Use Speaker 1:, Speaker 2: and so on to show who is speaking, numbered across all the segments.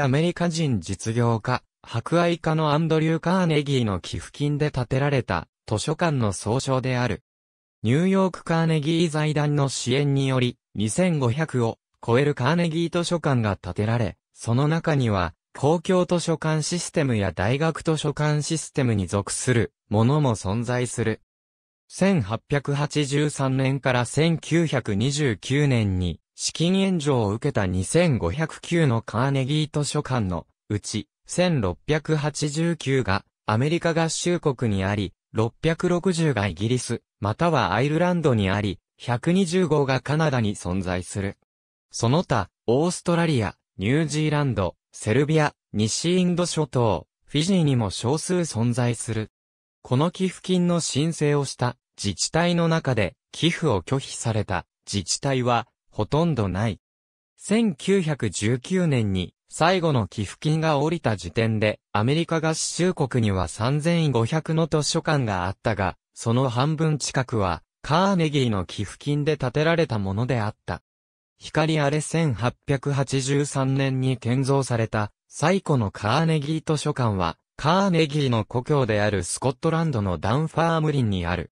Speaker 1: アメリカ人実業家、博愛家のアンドリュー・カーネギーの寄付金で建てられた図書館の総称である。ニューヨークカーネギー財団の支援により、2500を超えるカーネギー図書館が建てられ、その中には、公共図書館システムや大学図書館システムに属するものも存在する。1883年から1929年に資金援助を受けた2509のカーネギー図書館のうち1689がアメリカ合衆国にあり、660がイギリス、またはアイルランドにあり、125がカナダに存在する。その他、オーストラリア、ニュージーランド、セルビア、西インド諸島、フィジーにも少数存在する。この寄付金の申請をした自治体の中で寄付を拒否された自治体はほとんどない。1919年に最後の寄付金が降りた時点で、アメリカ合衆国には3500の図書館があったが、その半分近くは、カーネギーの寄付金で建てられたものであった。光あれ1883年に建造された、最古のカーネギー図書館は、カーネギーの故郷であるスコットランドのダンファームリンにある。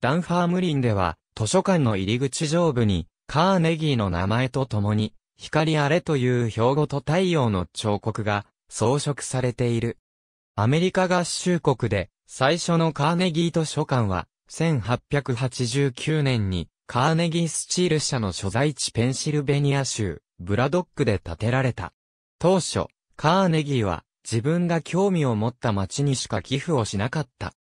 Speaker 1: ダンファームリンでは、図書館の入り口上部に、カーネギーの名前とともに、光あれという標語と太陽の彫刻が装飾されている。アメリカ合衆国で最初のカーネギー図書館は1889年にカーネギースチール社の所在地ペンシルベニア州ブラドックで建てられた。当初、カーネギーは自分が興味を持った町にしか寄付をしなかった。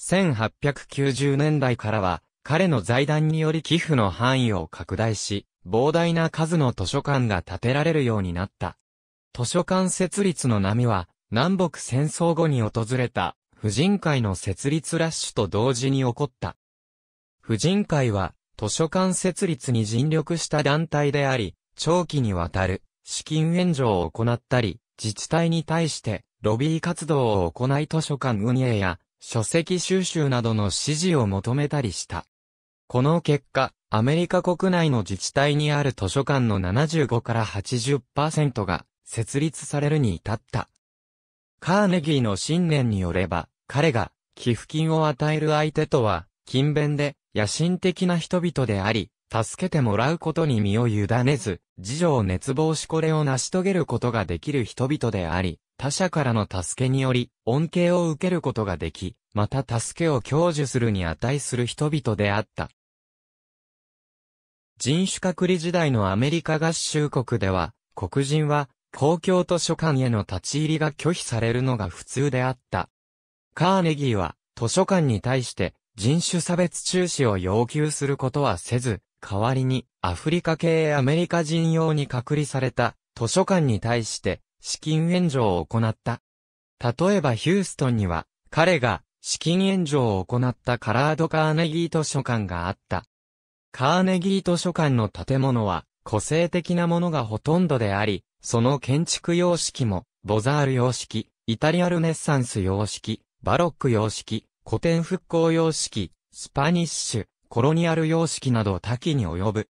Speaker 1: 1890年代からは彼の財団により寄付の範囲を拡大し、膨大な数の図書館が建てられるようになった。図書館設立の波は、南北戦争後に訪れた、婦人会の設立ラッシュと同時に起こった。婦人会は、図書館設立に尽力した団体であり、長期にわたる、資金援助を行ったり、自治体に対して、ロビー活動を行い図書館運営や、書籍収集などの指示を求めたりした。この結果、アメリカ国内の自治体にある図書館の75から80%が設立されるに至った。カーネギーの信念によれば、彼が寄付金を与える相手とは、勤勉で野心的な人々であり、助けてもらうことに身を委ねず、自助を熱望しこれを成し遂げることができる人々であり、他者からの助けにより、恩恵を受けることができ、また助けを享受するに値する人々であった。人種隔離時代のアメリカ合衆国では、黒人は公共図書館への立ち入りが拒否されるのが普通であった。カーネギーは図書館に対して人種差別中止を要求することはせず、代わりにアフリカ系アメリカ人用に隔離された図書館に対して資金援助を行った。例えばヒューストンには、彼が資金援助を行ったカラード・カーネギー図書館があった。カーネギー図書館の建物は個性的なものがほとんどであり、その建築様式も、ボザール様式、イタリアルネッサンス様式、バロック様式、古典復興様式、スパニッシュ、コロニアル様式など多岐に及ぶ。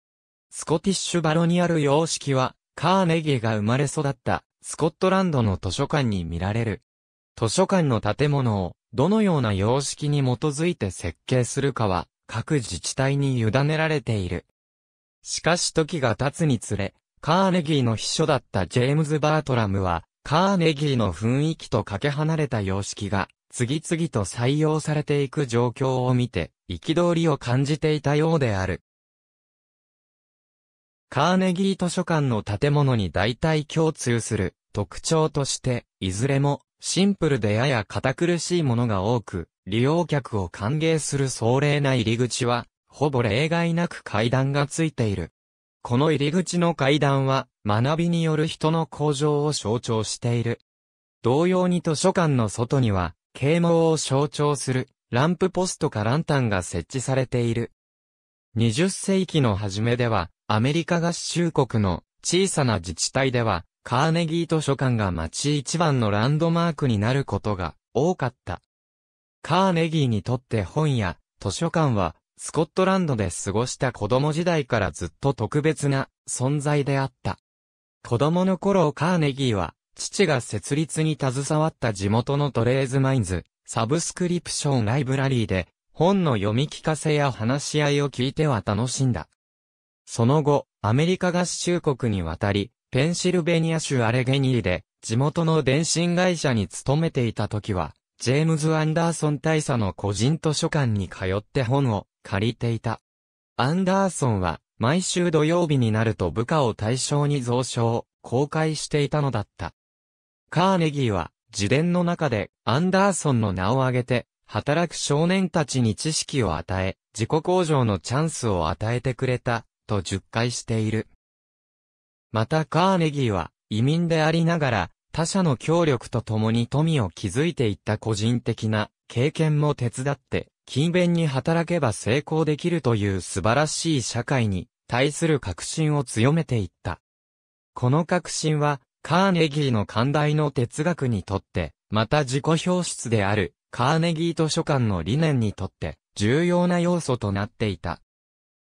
Speaker 1: スコティッシュバロニアル様式は、カーネギーが生まれ育ったスコットランドの図書館に見られる。図書館の建物をどのような様式に基づいて設計するかは各自治体に委ねられている。しかし時が経つにつれ、カーネギーの秘書だったジェームズ・バートラムは、カーネギーの雰囲気とかけ離れた様式が、次々と採用されていく状況を見て、憤りを感じていたようである。カーネギー図書館の建物に大体共通する特徴として、いずれもシンプルでやや堅苦しいものが多く、利用客を歓迎する壮麗な入り口は、ほぼ例外なく階段がついている。この入り口の階段は、学びによる人の向上を象徴している。同様に図書館の外には、啓蒙を象徴する、ランプポストかランタンが設置されている。20世紀の初めでは、アメリカ合衆国の小さな自治体では、カーネギー図書館が町一番のランドマークになることが多かった。カーネギーにとって本や図書館はスコットランドで過ごした子供時代からずっと特別な存在であった。子供の頃カーネギーは父が設立に携わった地元のトレーズマインズ、サブスクリプションライブラリーで本の読み聞かせや話し合いを聞いては楽しんだ。その後、アメリカ合衆国に渡り、ペンシルベニア州アレゲニーで、地元の電信会社に勤めていた時は、ジェームズ・アンダーソン大佐の個人図書館に通って本を借りていた。アンダーソンは、毎週土曜日になると部下を対象に蔵書を公開していたのだった。カーネギーは、自伝の中で、アンダーソンの名を挙げて、働く少年たちに知識を与え、自己向上のチャンスを与えてくれたと述回している。またカーネギーは、移民でありながら、他者の協力とともに富を築いていった個人的な経験も手伝って、勤勉に働けば成功できるという素晴らしい社会に対する確信を強めていった。この確信は、カーネギーの寛大の哲学にとって、また自己表出である、カーネギー図書館の理念にとって、重要な要素となっていた。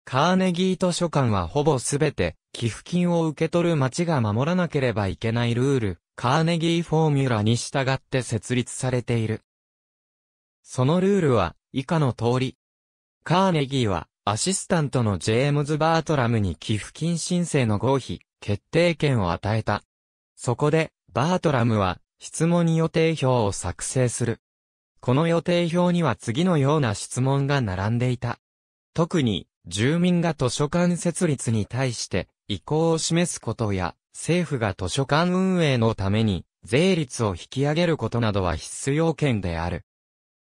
Speaker 1: カーネギー図書館はほぼすべて、寄付金を受け取る町が守らなければいけないルール、カーネギーフォーミュラに従って設立されている。そのルールは、以下の通り。カーネギーは、アシスタントのジェームズ・バートラムに寄付金申請の合否、決定権を与えた。そこで、バートラムは、質問予定表を作成する。この予定表には次のような質問が並んでいた。特に、住民が図書館設立に対して意向を示すことや、政府が図書館運営のために税率を引き上げることなどは必須要件である。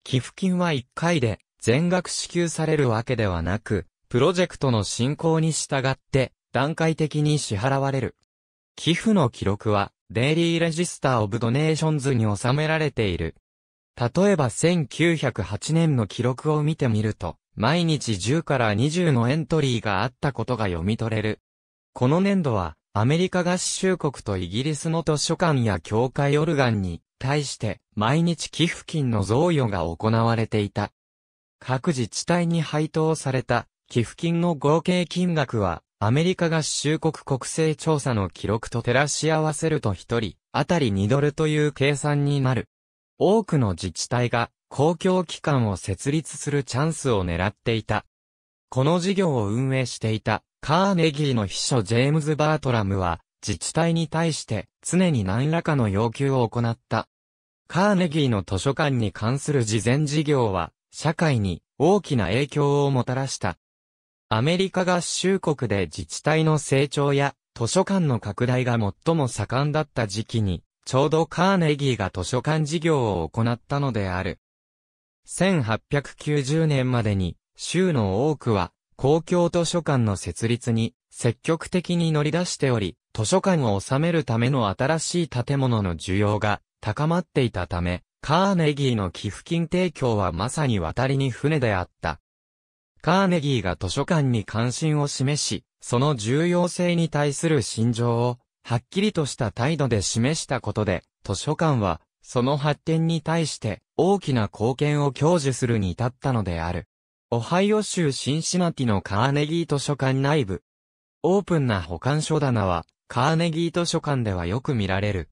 Speaker 1: 寄付金は1回で全額支給されるわけではなく、プロジェクトの進行に従って段階的に支払われる。寄付の記録は、デイリーレジスターオブドネーションズに収められている。例えば1908年の記録を見てみると、毎日10から20のエントリーがあったことが読み取れる。この年度は、アメリカ合衆国とイギリスの図書館や教会オルガンに対して毎日寄付金の贈与が行われていた。各自治体に配当された寄付金の合計金額はアメリカ合衆国国勢調査の記録と照らし合わせると1人あたり2ドルという計算になる。多くの自治体が公共機関を設立するチャンスを狙っていた。この事業を運営していたカーネギーの秘書ジェームズ・バートラムは自治体に対して常に何らかの要求を行った。カーネギーの図書館に関する事前事業は社会に大きな影響をもたらした。アメリカ合衆国で自治体の成長や図書館の拡大が最も盛んだった時期に、ちょうどカーネギーが図書館事業を行ったのである。1890年までに、州の多くは、公共図書館の設立に積極的に乗り出しており、図書館を収めるための新しい建物の需要が高まっていたため、カーネギーの寄付金提供はまさに渡りに船であった。カーネギーが図書館に関心を示し、その重要性に対する心情を、はっきりとした態度で示したことで、図書館は、その発展に対して、大きな貢献を享受するに至ったのである。オハイオ州シンシナティのカーネギー図書館内部。オープンな保管書棚は、カーネギー図書館ではよく見られる。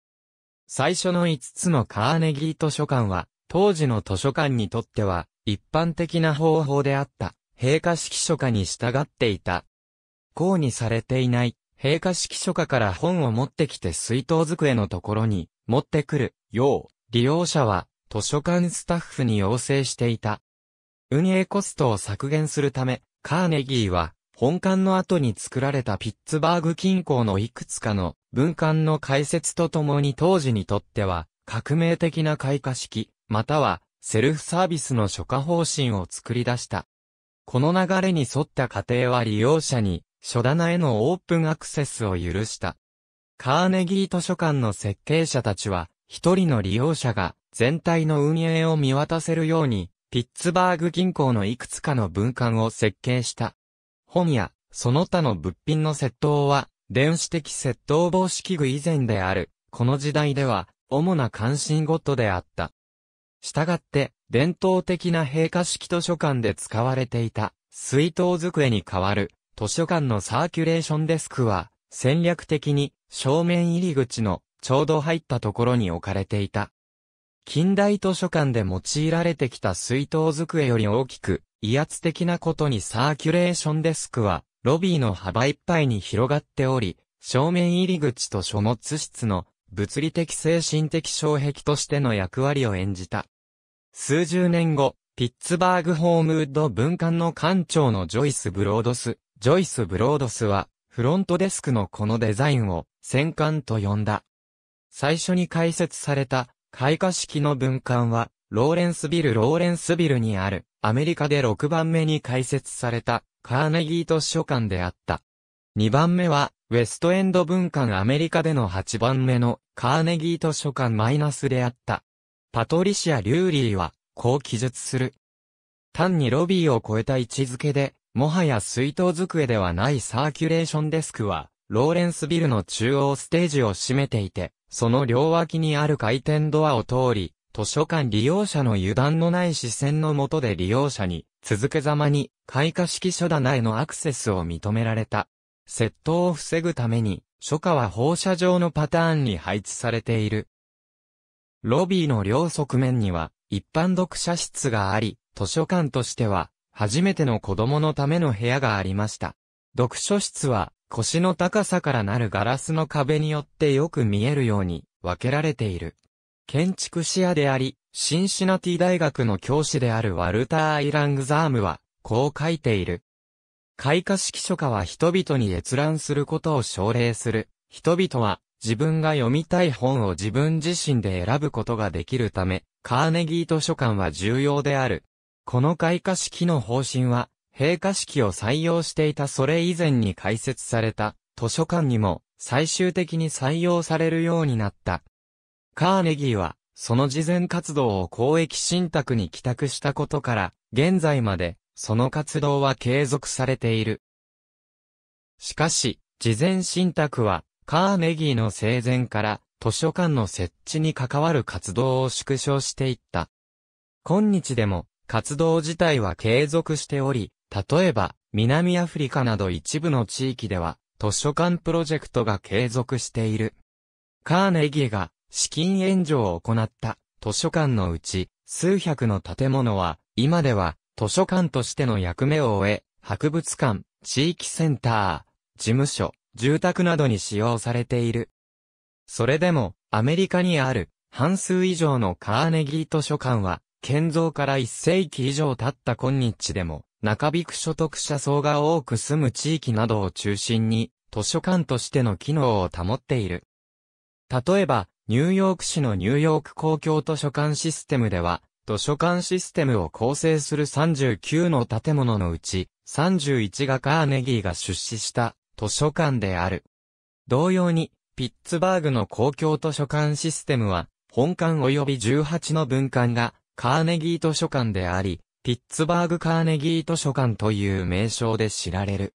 Speaker 1: 最初の5つのカーネギー図書館は、当時の図書館にとっては、一般的な方法であった、閉下式書家に従っていた。うにされていない、閉下式書家から本を持ってきて水筒机のところに持ってくる、よう、利用者は図書館スタッフに要請していた。運営コストを削減するため、カーネギーは、本館の後に作られたピッツバーグ近郊のいくつかの文館の開設とともに当時にとっては革命的な開花式、またはセルフサービスの書家方針を作り出した。この流れに沿った過程は利用者に書棚へのオープンアクセスを許した。カーネギー図書館の設計者たちは、一人の利用者が全体の運営を見渡せるように、ピッツバーグ銀行のいくつかの文館を設計した。本や、その他の物品の窃盗は、電子的窃盗防止器具以前である、この時代では、主な関心事であった。したがって、伝統的な閉化式図書館で使われていた、水筒机に代わる、図書館のサーキュレーションデスクは、戦略的に、正面入り口の、ちょうど入ったところに置かれていた。近代図書館で用いられてきた水筒机より大きく、威圧的なことにサーキュレーションデスクは、ロビーの幅いっぱいに広がっており、正面入り口と書物室の物理的精神的障壁としての役割を演じた。数十年後、ピッツバーグホームウッド文館の館長のジョイス・ブロードス、ジョイス・ブロードスは、フロントデスクのこのデザインを、戦艦と呼んだ。最初に解説された、開花式の分館は、ローレンスビル・ローレンスビルにある、アメリカで6番目に開設された、カーネギー図書館であった。2番目は、ウェストエンド文館アメリカでの8番目の、カーネギー図書館マイナスであった。パトリシア・リューリーは、こう記述する。単にロビーを超えた位置づけで、もはや水筒机ではないサーキュレーションデスクは、ローレンスビルの中央ステージを占めていて、その両脇にある回転ドアを通り、図書館利用者の油断のない視線の下で利用者に、続けざまに、開花式書棚へのアクセスを認められた。窃盗を防ぐために、書家は放射状のパターンに配置されている。ロビーの両側面には、一般読者室があり、図書館としては、初めての子供のための部屋がありました。読書室は、腰の高さからなるガラスの壁によってよく見えるように分けられている。建築士屋であり、シンシナティ大学の教師であるワルター・アイラングザームは、こう書いている。開花式書家は人々に閲覧することを奨励する。人々は自分が読みたい本を自分自身で選ぶことができるため、カーネギー図書館は重要である。この開花式の方針は、閉会式を採用していたそれ以前に開設された図書館にも最終的に採用されるようになった。カーネギーは、その事前活動を公益信託に帰宅したことから、現在まで、その活動は継続されている。しかし、事前信託は、カーネギーの生前から、図書館の設置に関わる活動を縮小していった。今日でも、活動自体は継続しており、例えば、南アフリカなど一部の地域では、図書館プロジェクトが継続している。カーネギーが資金援助を行った図書館のうち、数百の建物は、今では図書館としての役目を終え、博物館、地域センター、事務所、住宅などに使用されている。それでも、アメリカにある半数以上のカーネギー図書館は、建造から1世紀以上経った今日でも、中引く所得者層が多く住む地域などを中心に、図書館としての機能を保っている。例えば、ニューヨーク市のニューヨーク公共図書館システムでは、図書館システムを構成する39の建物のうち、31がカーネギーが出資した図書館である。同様に、ピッツバーグの公共図書館システムは、本館及び18の分館がカーネギー図書館であり、ピッツバーグカーネギー図書館という名称で知られる。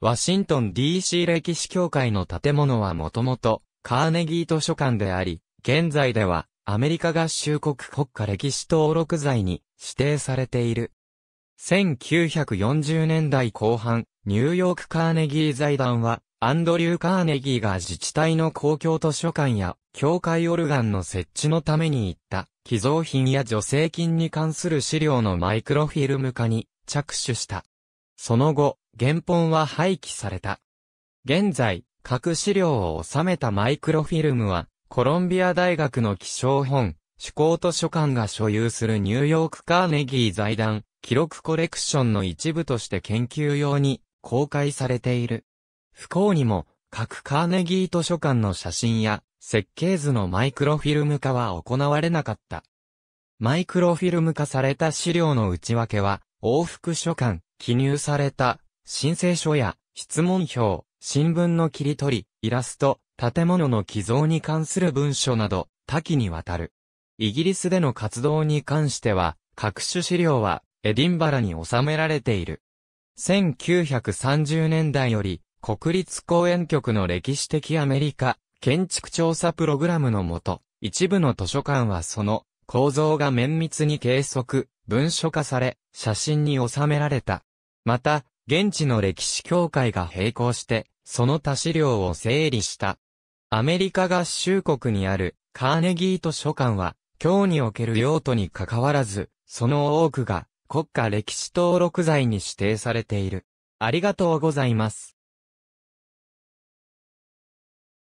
Speaker 1: ワシントン DC 歴史協会の建物はもともとカーネギー図書館であり、現在ではアメリカ合衆国国家歴史登録財に指定されている。1940年代後半、ニューヨークカーネギー財団は、アンドリュー・カーネギーが自治体の公共図書館や、教会オルガンの設置のために行った、寄贈品や助成金に関する資料のマイクロフィルム化に着手した。その後、原本は廃棄された。現在、各資料を収めたマイクロフィルムは、コロンビア大学の気象本、主向図書館が所有するニューヨークカーネギー財団、記録コレクションの一部として研究用に公開されている。不幸にも、各カーネギー図書館の写真や設計図のマイクロフィルム化は行われなかった。マイクロフィルム化された資料の内訳は、往復書簡、記入された、申請書や、質問票、新聞の切り取り、イラスト、建物の寄贈に関する文書など、多岐にわたる。イギリスでの活動に関しては、各種資料は、エディンバラに収められている。1930年代より、国立公園局の歴史的アメリカ、建築調査プログラムのもと、一部の図書館はその構造が綿密に計測、文書化され、写真に収められた。また、現地の歴史協会が並行して、その他資料を整理した。アメリカ合衆国にあるカーネギー図書館は、今日における用途に関わらず、その多くが国家歴史登録財に指定されている。ありがとうございます。